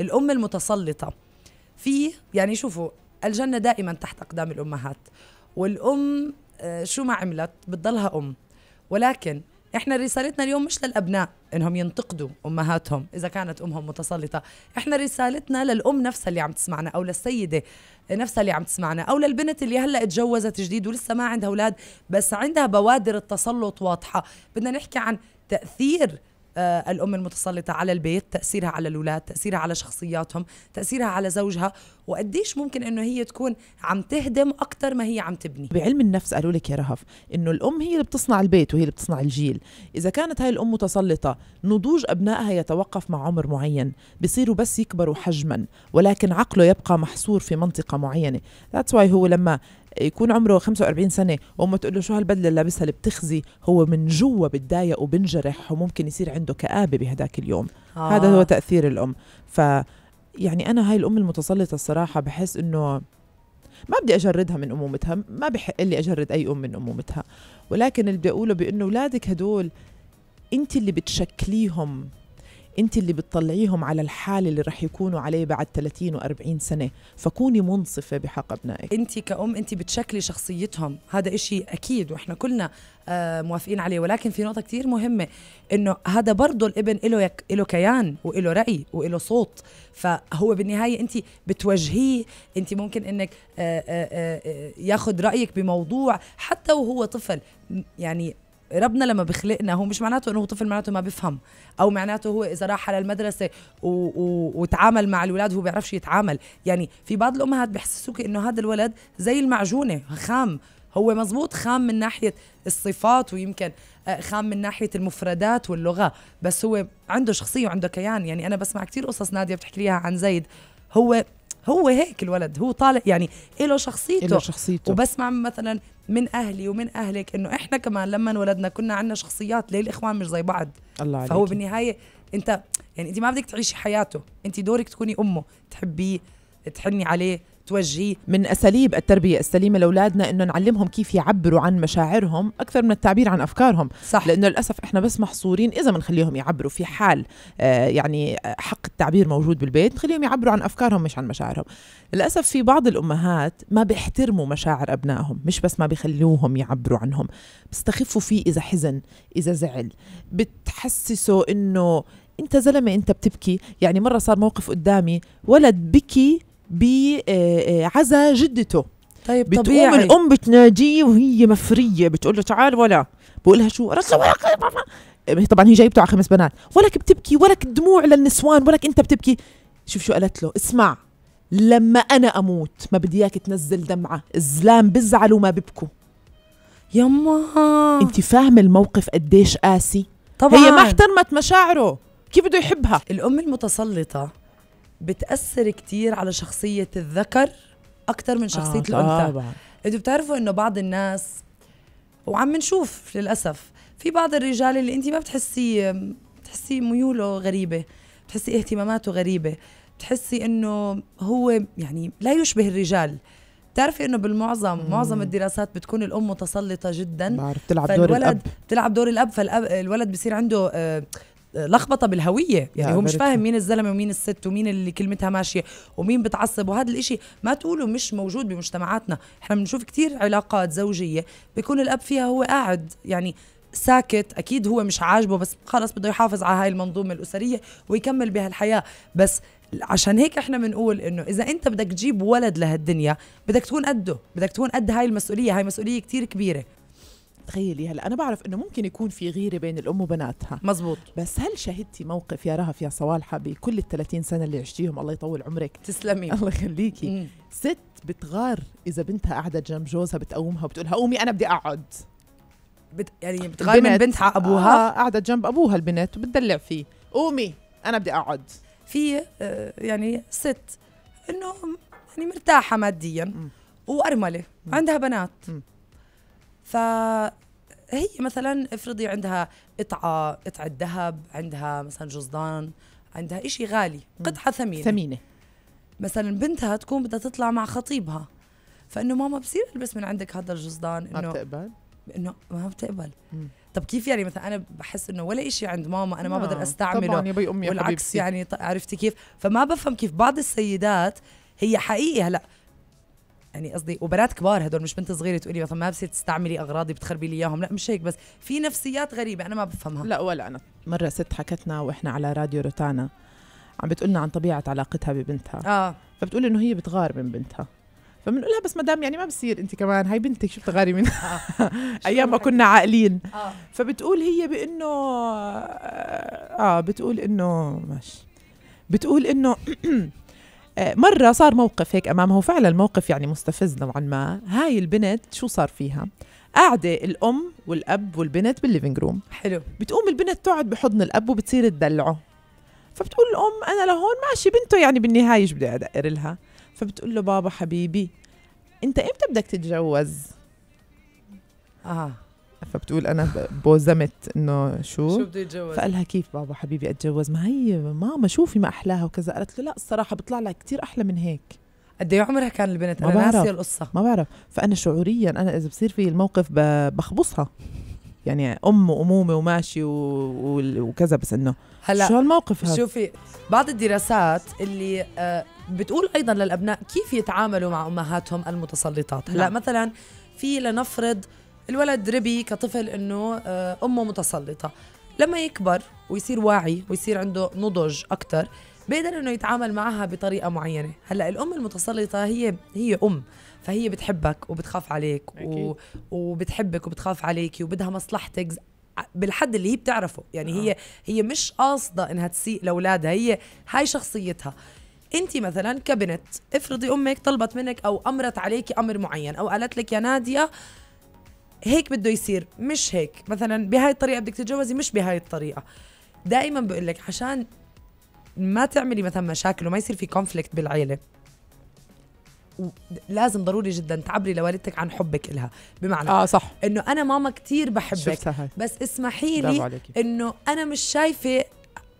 الأم المتسلطة في يعني شوفوا الجنة دائما تحت أقدام الأمهات والأم آه، شو ما عملت بتضلها أم ولكن احنا رسالتنا اليوم مش للابناء انهم ينتقدوا امهاتهم اذا كانت امهم متسلطه احنا رسالتنا للام نفسها اللي عم تسمعنا او للسيده نفسها اللي عم تسمعنا او للبنت اللي هلا اتجوزت جديد ولسه ما عندها اولاد بس عندها بوادر التسلط واضحه بدنا نحكي عن تاثير آه، الأم المتسلطة على البيت تأثيرها على الأولاد تأثيرها على شخصياتهم تأثيرها على زوجها وقديش ممكن أنه هي تكون عم تهدم أكثر ما هي عم تبني بعلم النفس قالوا لك يا رهف أنه الأم هي اللي بتصنع البيت وهي اللي بتصنع الجيل إذا كانت هاي الأم متسلطة نضوج أبنائها يتوقف مع عمر معين بصيروا بس يكبروا حجما ولكن عقله يبقى محصور في منطقة معينة That's why هو لما يكون عمره 45 سنه وامه تقول له شو هالبدله اللي لابسها اللي بتخزي هو من جوا بتضايق وبنجرح وممكن يصير عنده كابه بهداك اليوم آه. هذا هو تاثير الام ف يعني انا هاي الام المتسلطه الصراحه بحس انه ما بدي اجردها من امومتها ما بحق لي اجرد اي ام من امومتها ولكن اللي بدي اقوله بانه اولادك هدول انت اللي بتشكليهم انت اللي بتطلعيهم على الحال اللي رح يكونوا عليه بعد 30 و40 سنه فكوني منصفه بحق ابنائك انت كأم انت بتشكلي شخصيتهم هذا إشي اكيد واحنا كلنا آه موافقين عليه ولكن في نقطه كثير مهمه انه هذا برضه الابن له يك... له كيان وله راي وله صوت فهو بالنهايه انت بتوجهيه انت ممكن انك آه آه آه, آه، ياخذ رايك بموضوع حتى وهو طفل يعني ربنا لما بيخلقنا هو مش معناته انه هو طفل معناته ما بيفهم او معناته هو اذا راح على المدرسه و... و... وتعامل مع الاولاد هو بيعرفش يتعامل يعني في بعض الامهات بحسسوك انه هذا الولد زي المعجونه خام هو مزبوط خام من ناحيه الصفات ويمكن آه، خام من ناحيه المفردات واللغه بس هو عنده شخصيه وعنده كيان يعني انا بسمع كثير قصص ناديه بتحكي ليها عن زيد هو هو هيك الولد هو طالع يعني له شخصيته له شخصيته وبسمع مثلا من اهلي ومن اهلك انه احنا كمان لما انولدنا كنا عندنا شخصيات ليه الاخوان مش زي بعض الله عليك. فهو بالنهايه انت يعني انت ما بدك تعيشي حياته انت دورك تكوني امه تحبيه تحني عليه توجهي من اساليب التربيه السليمه لاولادنا انه نعلمهم كيف يعبروا عن مشاعرهم اكثر من التعبير عن افكارهم صح. لانه للاسف احنا بس محصورين اذا بنخليهم يعبروا في حال آه يعني آه، حق التعبير موجود بالبيت نخليهم يعبروا عن افكارهم مش عن مشاعرهم للاسف في بعض الامهات ما بيحترموا مشاعر ابنائهم مش بس ما بيخلوهم يعبروا عنهم بيستخفوا فيه اذا حزن اذا زعل بتحسسه انه انت زلمه انت بتبكي يعني مره صار موقف قدامي ولد بكي بعزا جدته طيب بتقوم طبيعي. الام بتناديه وهي مفريه بتقول له تعال ولا بقول لها شو إيه، طبعا هي جايبته على خمس بنات ولك بتبكي ولك دموع للنسوان ولك انت بتبكي شوف شو قالت له اسمع لما انا اموت ما بدي اياك تنزل دمعه الزلام بزعلوا وما ببكوا يما انت فاهمه الموقف قديش قاسي طبعا هي ما احترمت مشاعره كيف بده يحبها الام المتسلطه بتاثر كثير على شخصيه الذكر اكثر من شخصيه آه الانثى طبعا. انتوا بتعرفوا انه بعض الناس وعم نشوف للاسف في بعض الرجال اللي انت ما بتحسي بتحسي ميوله غريبه بتحسي اهتماماته غريبه بتحسي انه هو يعني لا يشبه الرجال بتعرفي انه بالمعظم مم. معظم الدراسات بتكون الام متسلطه جدا بعرف بتلعب دور الاب بتلعب دور الاب فالاب الولد بصير عنده آه لخبطه بالهويه يعني هو مش فاهم مين الزلمه ومين الست ومين اللي كلمتها ماشيه ومين بتعصب وهذا الإشي ما تقولوا مش موجود بمجتمعاتنا احنا بنشوف كتير علاقات زوجيه بيكون الاب فيها هو قاعد يعني ساكت اكيد هو مش عاجبه بس خلص بده يحافظ على هاي المنظومه الاسريه ويكمل بهالحياه بس عشان هيك احنا بنقول انه اذا انت بدك تجيب ولد لهالدنيا بدك تكون قده بدك تكون قد هاي المسؤوليه هاي مسؤوليه كتير كبيره تخيلي هلا انا بعرف انه ممكن يكون في غيره بين الام وبناتها مزبوط بس هل شهدتي موقف يا رهف يا صوالحه بكل ال 30 سنه اللي عشتيهم الله يطول عمرك تسلمي الله يخليكي ست بتغار اذا بنتها قاعده جنب جوزها بتقومها لها قومي انا بدي اقعد بت... يعني آه، بتغار من بنتها ابوها آه قاعده جنب ابوها البنت وبتدلع فيه قومي انا بدي اقعد في آه، يعني ست انه يعني مرتاحه ماديا وارمله عندها بنات فهي مثلا افرضي عندها قطعه قطعه ذهب عندها مثلا جزدان عندها إشي غالي قطعه ثمينه ثمينه مثلا بنتها تكون بدها تطلع مع خطيبها فانه ماما بصير البس من عندك هذا الجزدان انه ما بتقبل انه ما بتقبل مم. طب كيف يعني مثلا انا بحس انه ولا إشي عند ماما انا ما آه. بقدر استعمله طبعا يا امي والعكس حبيبتي. يعني طيب، عرفتي كيف فما بفهم كيف بعض السيدات هي حقيقي هلا يعني قصدي وبنات كبار هدول مش بنت صغيره تقولي مثلا ما بصير تستعملي اغراضي بتخربي لي اياهم لا مش هيك بس في نفسيات غريبه انا ما بفهمها لا ولا انا مره ست حكتنا واحنا على راديو روتانا عم بتقولنا عن طبيعه علاقتها ببنتها اه فبتقول انه هي بتغار من بنتها فبنقول لها بس مدام يعني ما بصير انت كمان هاي بنتك شو بتغاري منها آه. ايام ما كنا عاقلين آه. فبتقول هي بانه اه, آه، بتقول انه ماشي بتقول انه آه، مرة صار موقف هيك أمامها وفعلا الموقف يعني مستفز نوعا ما هاي البنت شو صار فيها قاعدة الأم والأب والبنت بالليفينج روم حلو بتقوم البنت تقعد بحضن الأب وبتصير تدلعه فبتقول الأم أنا لهون ماشي بنته يعني بالنهاية ايش بدي أدقر لها فبتقول له بابا حبيبي أنت إمتى بدك تتجوز؟ آه فبتقول انا بوزمت انه شو شو بده يتجوز فقال لها كيف بابا حبيبي اتجوز ما هي ماما شوفي ما احلاها وكذا قالت له لا الصراحه بطلع لها كثير احلى من هيك قد ايه عمرها كان البنت انا ناسي القصه ما بعرف فانا شعوريا انا اذا بصير في الموقف بخبصها يعني ام وامومه وماشي و... و... وكذا بس انه هلا شو هالموقف هذا شوفي بعض الدراسات اللي آه، بتقول ايضا للابناء كيف يتعاملوا مع امهاتهم المتسلطات هلا نعم. مثلا في لنفرض الولد ربي كطفل انه آه، امه متسلطه لما يكبر ويصير واعي ويصير عنده نضج اكثر بيقدر انه يتعامل معها بطريقه معينه هلا الام المتسلطه هي هي ام فهي بتحبك وبتخاف عليك و... وبتحبك وبتخاف عليك وبدها مصلحتك بالحد اللي هي بتعرفه يعني آه. هي هي مش قاصده انها تسيء لاولادها هي هاي شخصيتها انت مثلا كبنت افرضي امك طلبت منك او امرت عليك امر معين او قالت لك يا ناديه هيك بده يصير مش هيك مثلا بهاي الطريقه بدك تتجوزي مش بهاي الطريقه دائما بقول لك عشان ما تعملي مثلا مشاكل وما يصير في كونفليكت بالعيله لازم ضروري جدا تعبري لوالدتك عن حبك لها بمعنى اه صح انه انا ماما كثير بحبك بس اسمحي لي انه انا مش شايفه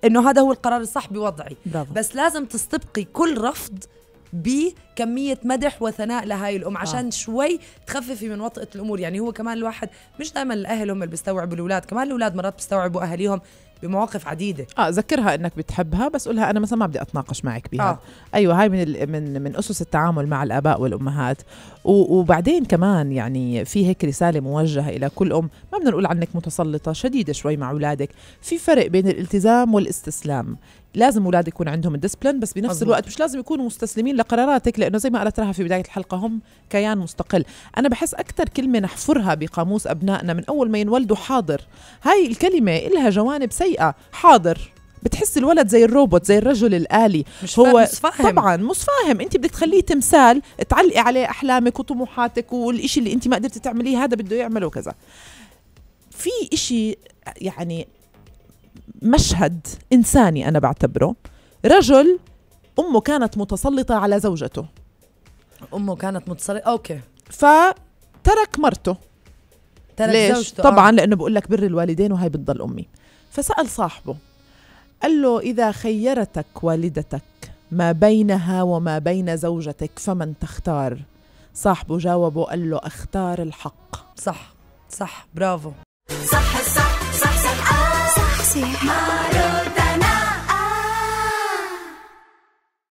انه هذا هو القرار الصح بوضعي برافو. بس لازم تستبقي كل رفض بكميه مدح وثناء لهاي الام آه. عشان آه. شوي تخففي من وطئه الامور يعني هو كمان الواحد مش دائما الاهل هم اللي بيستوعبوا الاولاد كمان الاولاد مرات بيستوعبوا اهاليهم بمواقف عديده اه ذكرها انك بتحبها بس قولها انا مثلا ما بدي اتناقش معك بها آه. ايوه هاي من من من اسس التعامل مع الاباء والامهات وبعدين كمان يعني في هيك رساله موجهه الى كل ام ما بدنا نقول عنك متسلطه شديده شوي مع اولادك في فرق بين الالتزام والاستسلام لازم اولاد يكون عندهم الديسبلين بس بنفس مزبوط. الوقت مش لازم يكونوا مستسلمين لقراراتك لانه زي ما قالت رها في بدايه الحلقه هم كيان مستقل انا بحس اكثر كلمه نحفرها بقاموس ابنائنا من اول ما ينولدوا حاضر هاي الكلمه لها جوانب سيئه سيئه حاضر بتحس الولد زي الروبوت زي الرجل الآلي مش هو فاهم. طبعا مش فاهم انت بدك تخليه تمثال تعلقي عليه احلامك وطموحاتك والإشي اللي انت ما قدرتي تعمليه هذا بده يعمله وكذا في إشي يعني مشهد انساني انا بعتبره رجل امه كانت متسلطه على زوجته امه كانت متسلطه اوكي فترك مرته ترك ليش؟ زوجته آه. طبعا آه. لانه بقول لك بر الوالدين وهي بتضل امي فسأل صاحبه قال له إذا خيرتك والدتك ما بينها وما بين زوجتك فمن تختار صاحبه جاوبه قال له اختار الحق صح صح برافو صح صح صح صح, صح, صح, صح, صح, صح, صح, صح, صح صح